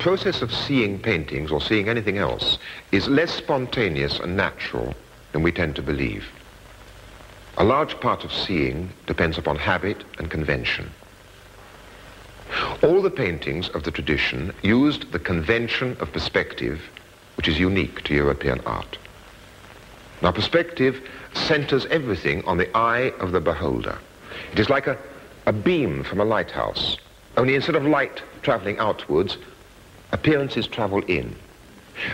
process of seeing paintings or seeing anything else is less spontaneous and natural than we tend to believe. A large part of seeing depends upon habit and convention. All the paintings of the tradition used the convention of perspective, which is unique to European art. Now, perspective centers everything on the eye of the beholder. It is like a, a beam from a lighthouse, only instead of light traveling outwards, Appearances travel in,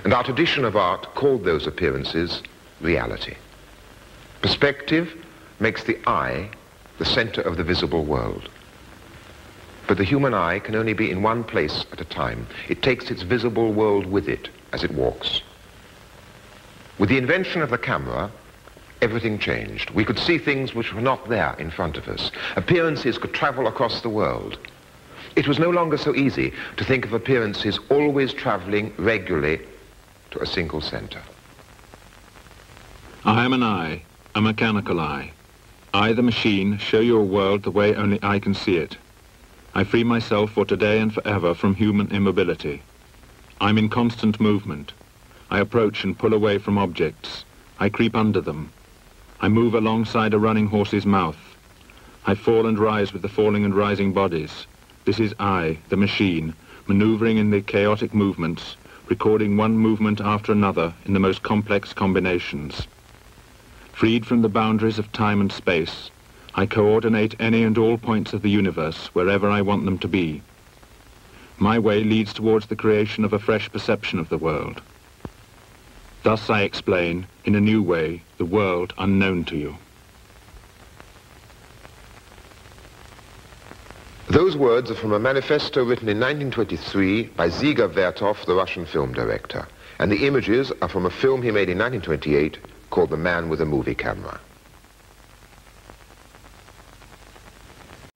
and our tradition of art called those appearances reality. Perspective makes the eye the center of the visible world. But the human eye can only be in one place at a time. It takes its visible world with it as it walks. With the invention of the camera, everything changed. We could see things which were not there in front of us. Appearances could travel across the world. It was no longer so easy to think of appearances always travelling regularly to a single centre. I am an eye, a mechanical eye. I, the machine, show your world the way only I can see it. I free myself for today and forever from human immobility. I'm in constant movement. I approach and pull away from objects. I creep under them. I move alongside a running horse's mouth. I fall and rise with the falling and rising bodies. This is I, the machine, maneuvering in the chaotic movements, recording one movement after another in the most complex combinations. Freed from the boundaries of time and space, I coordinate any and all points of the universe wherever I want them to be. My way leads towards the creation of a fresh perception of the world. Thus I explain, in a new way, the world unknown to you. Those words are from a manifesto written in 1923 by Ziga Vertov, the Russian film director. And the images are from a film he made in 1928 called The Man with a Movie Camera.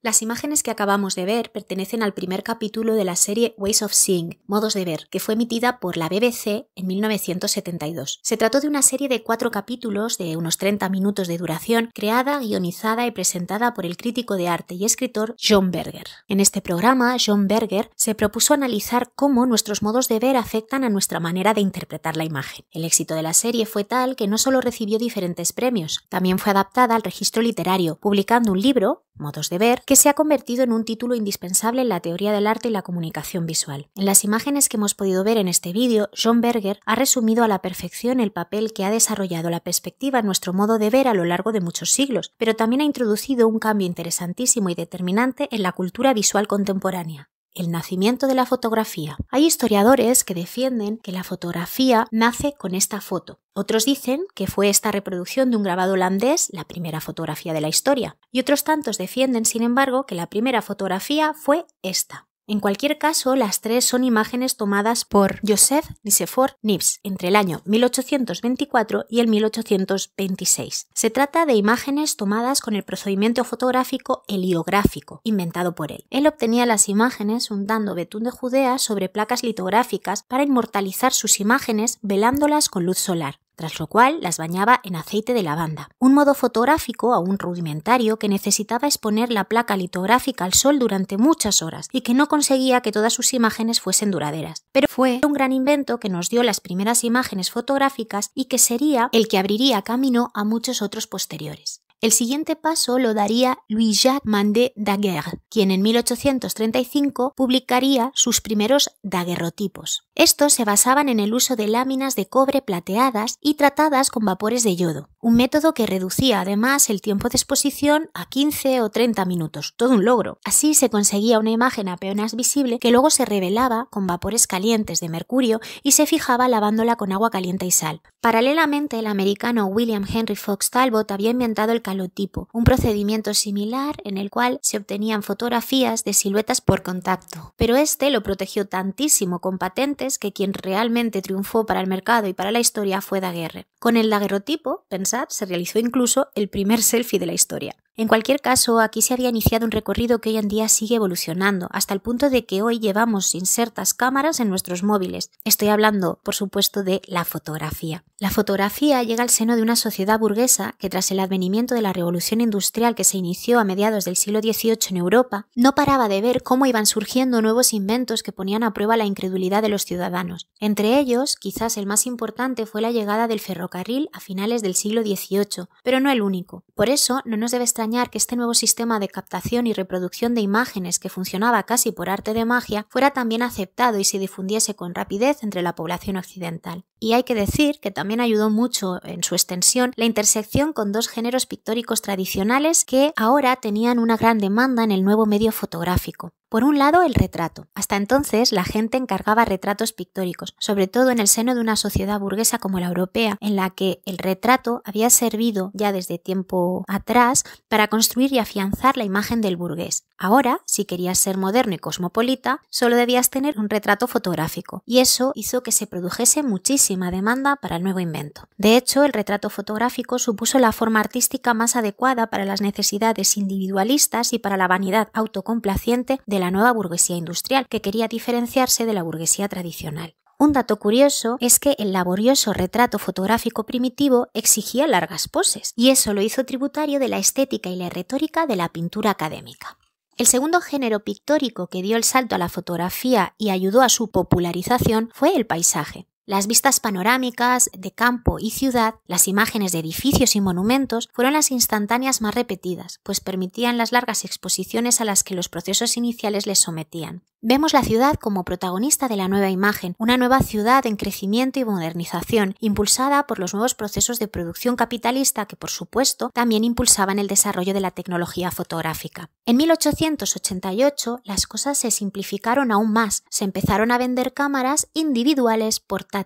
Las imágenes que acabamos de ver pertenecen al primer capítulo de la serie Ways of Seeing, Modos de Ver, que fue emitida por la BBC en 1972. Se trató de una serie de cuatro capítulos de unos 30 minutos de duración, creada, guionizada y presentada por el crítico de arte y escritor John Berger. En este programa, John Berger se propuso analizar cómo nuestros modos de ver afectan a nuestra manera de interpretar la imagen. El éxito de la serie fue tal que no solo recibió diferentes premios, también fue adaptada al registro literario, publicando un libro, Modos de Ver, que se ha convertido en un título indispensable en la teoría del arte y la comunicación visual. En las imágenes que hemos podido ver en este vídeo, John Berger ha resumido a la perfección el papel que ha desarrollado la perspectiva en nuestro modo de ver a lo largo de muchos siglos, pero también ha introducido un cambio interesantísimo y determinante en la cultura visual contemporánea el nacimiento de la fotografía. Hay historiadores que defienden que la fotografía nace con esta foto. Otros dicen que fue esta reproducción de un grabado holandés la primera fotografía de la historia. Y otros tantos defienden, sin embargo, que la primera fotografía fue esta. En cualquier caso, las tres son imágenes tomadas por Joseph Nicephore Nips entre el año 1824 y el 1826. Se trata de imágenes tomadas con el procedimiento fotográfico heliográfico, inventado por él. Él obtenía las imágenes hundando betún de Judea sobre placas litográficas para inmortalizar sus imágenes velándolas con luz solar tras lo cual las bañaba en aceite de lavanda, un modo fotográfico aún rudimentario que necesitaba exponer la placa litográfica al sol durante muchas horas y que no conseguía que todas sus imágenes fuesen duraderas. Pero fue un gran invento que nos dio las primeras imágenes fotográficas y que sería el que abriría camino a muchos otros posteriores. El siguiente paso lo daría Louis-Jacques Mandé Daguerre, quien en 1835 publicaría sus primeros daguerrotipos. Estos se basaban en el uso de láminas de cobre plateadas y tratadas con vapores de yodo un método que reducía además el tiempo de exposición a 15 o 30 minutos, todo un logro. Así se conseguía una imagen apenas visible que luego se revelaba con vapores calientes de mercurio y se fijaba lavándola con agua caliente y sal. Paralelamente, el americano William Henry Fox Talbot había inventado el calotipo, un procedimiento similar en el cual se obtenían fotografías de siluetas por contacto. Pero este lo protegió tantísimo con patentes que quien realmente triunfó para el mercado y para la historia fue Daguerre. Con el daguerrotipo, se realizó incluso el primer selfie de la historia. En cualquier caso, aquí se había iniciado un recorrido que hoy en día sigue evolucionando, hasta el punto de que hoy llevamos insertas cámaras en nuestros móviles. Estoy hablando, por supuesto, de la fotografía. La fotografía llega al seno de una sociedad burguesa que tras el advenimiento de la revolución industrial que se inició a mediados del siglo XVIII en Europa, no paraba de ver cómo iban surgiendo nuevos inventos que ponían a prueba la incredulidad de los ciudadanos. Entre ellos, quizás el más importante fue la llegada del ferrocarril a finales del siglo XVIII, pero no el único. Por eso, no nos debe extrañar que este nuevo sistema de captación y reproducción de imágenes que funcionaba casi por arte de magia fuera también aceptado y se difundiese con rapidez entre la población occidental. Y hay que decir que también ayudó mucho en su extensión la intersección con dos géneros pictóricos tradicionales que ahora tenían una gran demanda en el nuevo medio fotográfico. Por un lado, el retrato. Hasta entonces, la gente encargaba retratos pictóricos, sobre todo en el seno de una sociedad burguesa como la europea, en la que el retrato había servido ya desde tiempo atrás para construir y afianzar la imagen del burgués. Ahora, si querías ser moderno y cosmopolita, solo debías tener un retrato fotográfico, y eso hizo que se produjese muchísima demanda para el nuevo invento. De hecho, el retrato fotográfico supuso la forma artística más adecuada para las necesidades individualistas y para la vanidad autocomplaciente de la nueva burguesía industrial, que quería diferenciarse de la burguesía tradicional. Un dato curioso es que el laborioso retrato fotográfico primitivo exigía largas poses, y eso lo hizo tributario de la estética y la retórica de la pintura académica. El segundo género pictórico que dio el salto a la fotografía y ayudó a su popularización fue el paisaje. Las vistas panorámicas de campo y ciudad, las imágenes de edificios y monumentos fueron las instantáneas más repetidas, pues permitían las largas exposiciones a las que los procesos iniciales les sometían. Vemos la ciudad como protagonista de la nueva imagen, una nueva ciudad en crecimiento y modernización, impulsada por los nuevos procesos de producción capitalista que, por supuesto, también impulsaban el desarrollo de la tecnología fotográfica. En 1888 las cosas se simplificaron aún más, se empezaron a vender cámaras individuales portátiles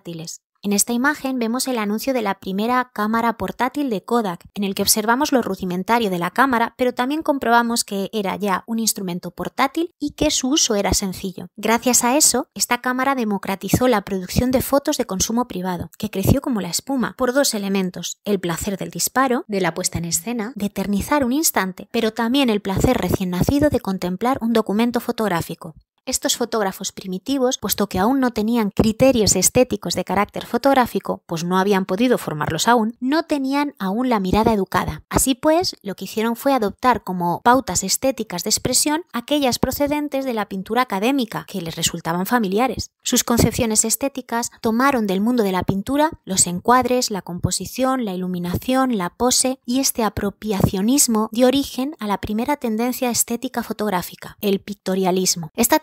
en esta imagen vemos el anuncio de la primera cámara portátil de Kodak, en el que observamos lo rudimentario de la cámara, pero también comprobamos que era ya un instrumento portátil y que su uso era sencillo. Gracias a eso, esta cámara democratizó la producción de fotos de consumo privado, que creció como la espuma, por dos elementos, el placer del disparo, de la puesta en escena, de eternizar un instante, pero también el placer recién nacido de contemplar un documento fotográfico. Estos fotógrafos primitivos, puesto que aún no tenían criterios estéticos de carácter fotográfico, pues no habían podido formarlos aún, no tenían aún la mirada educada. Así pues, lo que hicieron fue adoptar como pautas estéticas de expresión aquellas procedentes de la pintura académica, que les resultaban familiares. Sus concepciones estéticas tomaron del mundo de la pintura los encuadres, la composición, la iluminación, la pose y este apropiacionismo dio origen a la primera tendencia estética fotográfica, el pictorialismo. Esta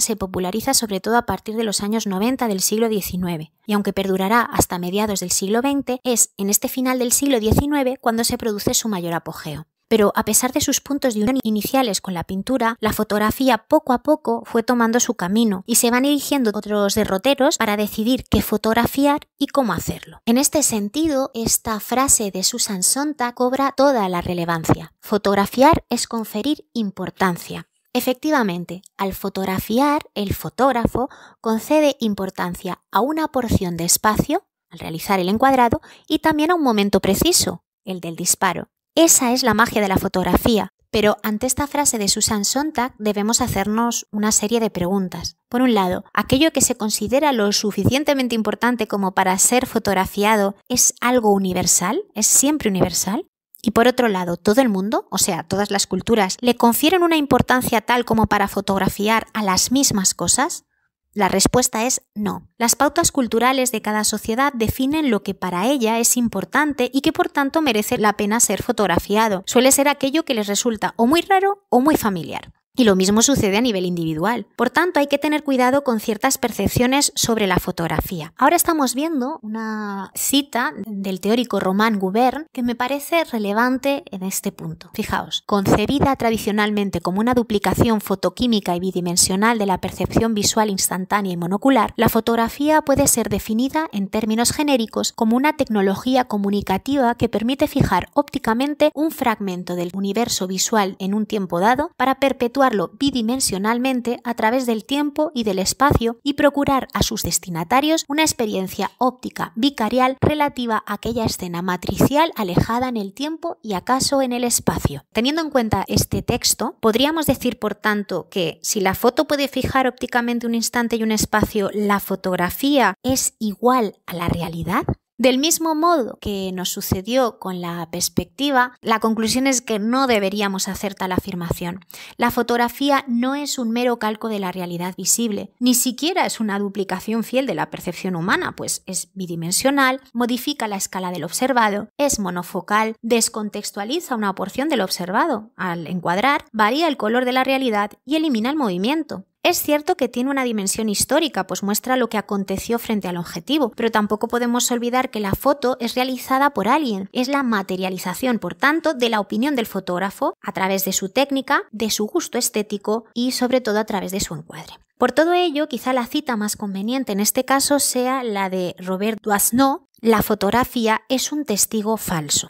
se populariza sobre todo a partir de los años 90 del siglo XIX, y aunque perdurará hasta mediados del siglo XX, es en este final del siglo XIX cuando se produce su mayor apogeo. Pero a pesar de sus puntos de unión iniciales con la pintura, la fotografía poco a poco fue tomando su camino y se van eligiendo otros derroteros para decidir qué fotografiar y cómo hacerlo. En este sentido, esta frase de Susan Sontag cobra toda la relevancia. Fotografiar es conferir importancia. Efectivamente, al fotografiar, el fotógrafo concede importancia a una porción de espacio, al realizar el encuadrado, y también a un momento preciso, el del disparo. Esa es la magia de la fotografía. Pero ante esta frase de Susan Sontag debemos hacernos una serie de preguntas. Por un lado, ¿aquello que se considera lo suficientemente importante como para ser fotografiado es algo universal? ¿Es siempre universal? Y por otro lado, todo el mundo, o sea, todas las culturas, le confieren una importancia tal como para fotografiar a las mismas cosas? La respuesta es no. Las pautas culturales de cada sociedad definen lo que para ella es importante y que por tanto merece la pena ser fotografiado. Suele ser aquello que les resulta o muy raro o muy familiar. Y lo mismo sucede a nivel individual. Por tanto, hay que tener cuidado con ciertas percepciones sobre la fotografía. Ahora estamos viendo una cita del teórico Román Gubern que me parece relevante en este punto. Fijaos, concebida tradicionalmente como una duplicación fotoquímica y bidimensional de la percepción visual instantánea y monocular, la fotografía puede ser definida en términos genéricos como una tecnología comunicativa que permite fijar ópticamente un fragmento del universo visual en un tiempo dado para perpetuar bidimensionalmente a través del tiempo y del espacio y procurar a sus destinatarios una experiencia óptica vicarial relativa a aquella escena matricial alejada en el tiempo y acaso en el espacio. Teniendo en cuenta este texto, podríamos decir por tanto que si la foto puede fijar ópticamente un instante y un espacio, la fotografía es igual a la realidad. Del mismo modo que nos sucedió con la perspectiva, la conclusión es que no deberíamos hacer tal afirmación. La fotografía no es un mero calco de la realidad visible, ni siquiera es una duplicación fiel de la percepción humana, pues es bidimensional, modifica la escala del observado, es monofocal, descontextualiza una porción del observado al encuadrar, varía el color de la realidad y elimina el movimiento. Es cierto que tiene una dimensión histórica, pues muestra lo que aconteció frente al objetivo, pero tampoco podemos olvidar que la foto es realizada por alguien, es la materialización, por tanto, de la opinión del fotógrafo a través de su técnica, de su gusto estético y sobre todo a través de su encuadre. Por todo ello, quizá la cita más conveniente en este caso sea la de Robert Doisneau, La fotografía es un testigo falso.